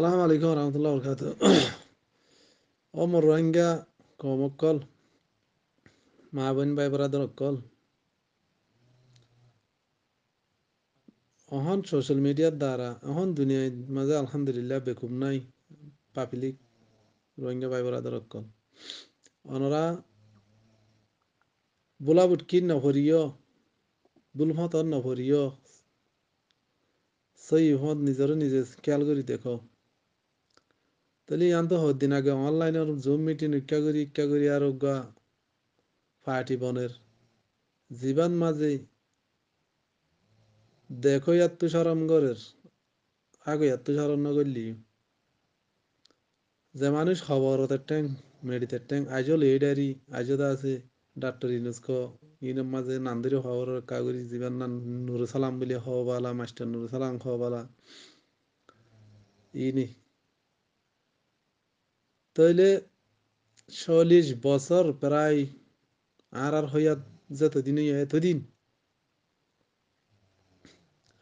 السلام عليكم ورحمة الله وبركاته أمر رنجا قوم أكل مع بن باي برادر أكل অহন সোশ্যাল মিডিয়ার দ্বারা অহন দুনিয়ায় মাঝে আলহামদুলিল্লাহ বেকুব নাই পাবলিক রোহিঙ্গা ভাই বরাদর অকল অনরা বোলাবুট কি নভরিয় বুলহত নভরিয় সেই হত নিজের নিজে খেয়াল করি দেখো তাহলে ইয়ান্ত হদ্দিন আগে অনলাইনে জুম মিটিং ইচ্ছা করি ইচ্ছা করি আর গা ফাটি বনের জীবন মাঝে দেখো এত সরম করে আগে ইয়াত্তু সরম করলি যে মানুষ খবর ওদের ট্যাং মেডিতে ট্যাং আজও লেডারি আজও দা আছে ডাক্তার ইনুস্ক ইনের মাঝে নান্দির খবর কাগরি জীবন না নুরুসালাম বলে হবালা মাস্টার নুরুসালাম হবালা ইনি তাইলে চল্লিশ বছর প্রায় আর আর হইয়া যতদিনই এতদিন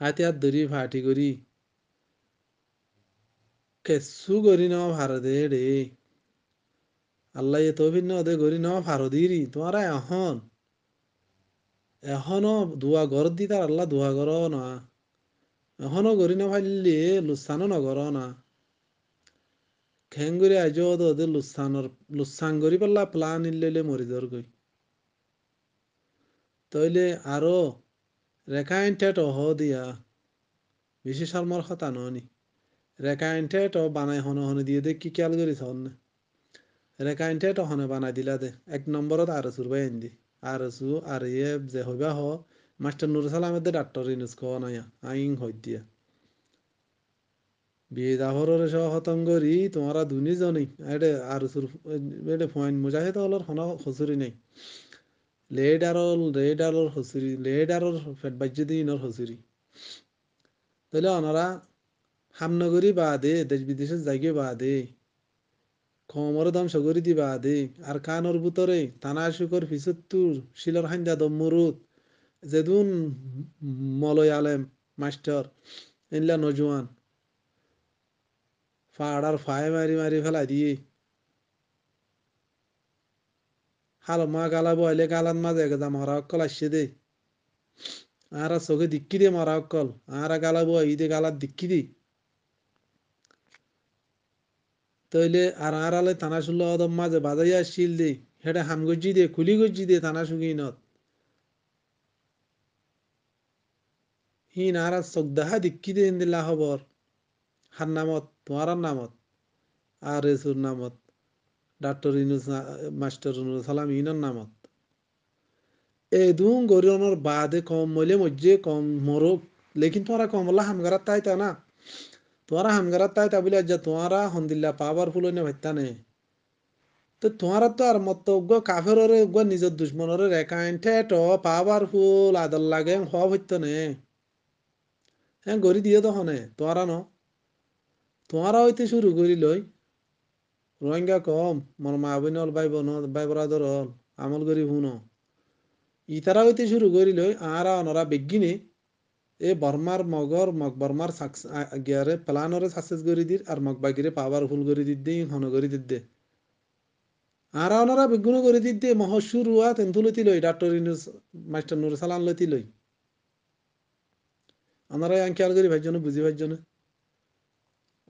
হাতে হাত ধরি ফাটি করি কেসু করি ন ভারতে রে আল্লাহ এত ভিন্ন ওদের করি ন ভারতেরই তোমারা এখন এখনো দোয়া ঘর দি তার আল্লাহ দোয়া ঘর না এখনো করি না ভাইলে লুসানো নগর না খেং খেঙ্গুরি আইজ ওদে লুসানর লুসান করি পেলা প্লান ইল্লেলে মরি দর গই তইলে আরো রেখাইন টেট অহ দিয়া বেশি শর্মর হতা ননি রেখাইন টেট বানাই হনে হনে দিয়ে দে কি খেয়াল করিস হনে রেখাইন টেট হনে বানাই দিলা দে এক নম্বরত আর সুর বাই দি আর সু আর ইয়ে যে হইবা হ মাস্টার নুর সালামের ডাক্তার ইনুস কো না আইং হই দিয়া বেদাহরের সহ হতঙ্গরি তোমরা দুনি জনি এটা আর এটা ফয়েন মুজাহিদ হলর হন হসুরি নেই লেডারল রেডারল হসুরি লেডারল ফেট বাজ্যদিনর হসুরি তাহলে ওনারা হামনগরী বাদে দেশ বিদেশে জাগিয়ে বাদে খমর দম সগরি দি বাদে আর কানর বুতরে তানা শুকর ফিসত্তুর শিলর হান্দা দমরুত যেদুন মলয় আলেম মাস্টার ইনলা নজওয়ান ফাড়ার ফায় মারি মারি ফেলাই দিয়ে হালমা গালা বয়লে গালান মাঝে একদম মরা অকল আসছে দে আর চোখে দিক্কি দে মরা অক্কল আর গালা বই দে গালার দিক্কি দে তইলে আর আর আলে থানা শুনলো অদম মাঝে বাজাই আসছিল দে হেটা হাম গজ্জি দে খুলি গজ্জি দে থানা শুকি নত হিন আর চোখ দেখা দিক্কি দে ইন্দিল্লা খবর হার নামত তোমার নামত আর রেসুর নামত ডাক্তার ইনুস মাস্টার সালাম ইনার নামত এই দুম গরিয়নর বাদে কম মইলে মজ্জে কম মরুক লেকিন তোমরা কম বলা হামগারা তাই তা না তোমরা হামগারা তাই তা বলে যা তোরা হন্দিল্লা ফুল হইনে ভাইতা নে তো তোরা তো আর মত অজ্ঞ কাফের অজ্ঞ নিজের দুশ্মনের রেখাইন ঠেট ফুল আদর লাগে হব হইতো নে হ্যাঁ গরি দিয়ে তো হনে ন তোমারা হইতে শুরু করিলই রোহিঙ্গা কম মর মা বোন ভাই বোন ভাই বরাদর হল আমল করি হুন ইতারা হইতে শুরু করিলই আরা অনরা বেগিনে এ বর্মার মগর মগ বর্মার গিয়ারে প্লানরে সাকসেস করে দির আর মগ বাগিরে পাওয়ার ফুল করে দিত দে হন করে দিত দে আর অনরা বিঘ্ন করে দিত দে মহসুর রুয়া লইতি লই ডাক্তার ইনুস মাস্টার নুর সালান লতি লই আনারা খেয়াল করি ভাইজন বুঝি ভাইজনে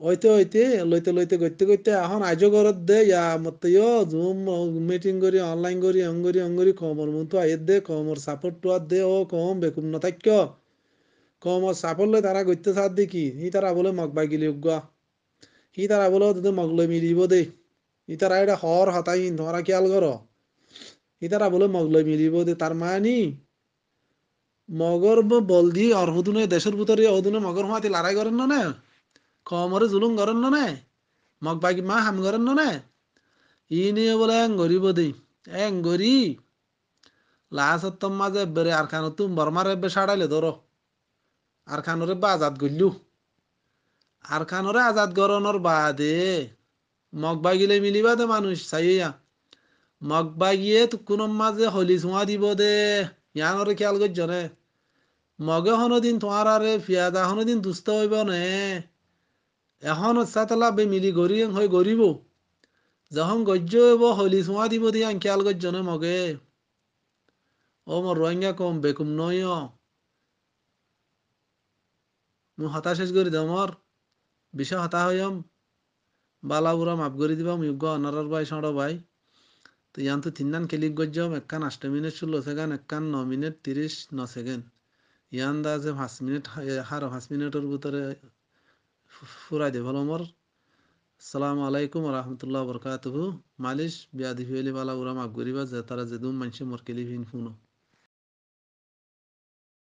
হইতে ওইতে লইতে লইতে করতে করতে এখন আজও ঘরত দে ইয়া মতইও জুম মিটিং করি অনলাইন করি অং অঙ্গরি কমর মতো আইয়ের দে কমর সাপোর্ট টোয়ার দে ও কম বেকুম না থাক্য কমর সাপোর্ট লই তারা গইতে সার দে কি হি তারা বলে মগ বাগিলি উগা হি তারা বলে তোদের মগ লই মিলিব দে ই তারা এটা হর হতাই ধরা খেয়াল কর ই তারা বলে মগ লই মিলিব দে তার মানি মগর বল দি অর্হদুনে দেশের ভিতরে অর্হদুনে মগর হাতে লড়াই করেন না না কমরে জুলুম করেন নে মগ বাকি মা হাম করেন নে ই নিয়ে বলে এঙ্গরি বদি এঙ্গরি লাহাসত্তম মাঝে বেড়ে আর খানো তুম বর্মার এবে সাড়াইলে ধরো আর খানোরে বা আজাদ করলু আর খানোরে আজাদ করনোর বাদে মগ বাগিলে মিলিবা দে মানুষ চাইয়া মগ বাগিয়ে তুকুন মাঝে হলি ছোঁয়া দিব দে ইয়ানরে খেয়াল করছ নে মগে হনদিন তোমার আরে পিয়াদা হনদিন দুস্থ হইব নে এখন উৎসাতলা বে মিলি গরিয়ং হয়ে গরিব যখন গজ্য এব হলি সোঁয়া দিব দিয়া দিয়ে গজ্য গজ্জনে মগে ও মোর রোহিঙ্গা কম বেকুম নয় মু হতা শেষ করে দমর বিষ হতা হইম বালাবুরা মাপ করে দিব ইউগ অনারর ভাই সড় ভাই তো ইয়ান তো তিন কেলিক গজ্জম একখান আষ্ট মিনিট ষোলো সেকেন্ড একখান ন মিনিট তিরিশ ন সেকেন্ড ইয়ান দা যে পাঁচ মিনিট হার পাঁচ মিনিটের ভিতরে فورا دی بل عمر السلام علیکم ورحمۃ اللہ وبرکاتہ معلش بیا دی ویلی والا ورما ګوریبا زه تر زدوم منشه مرکلی وین فونو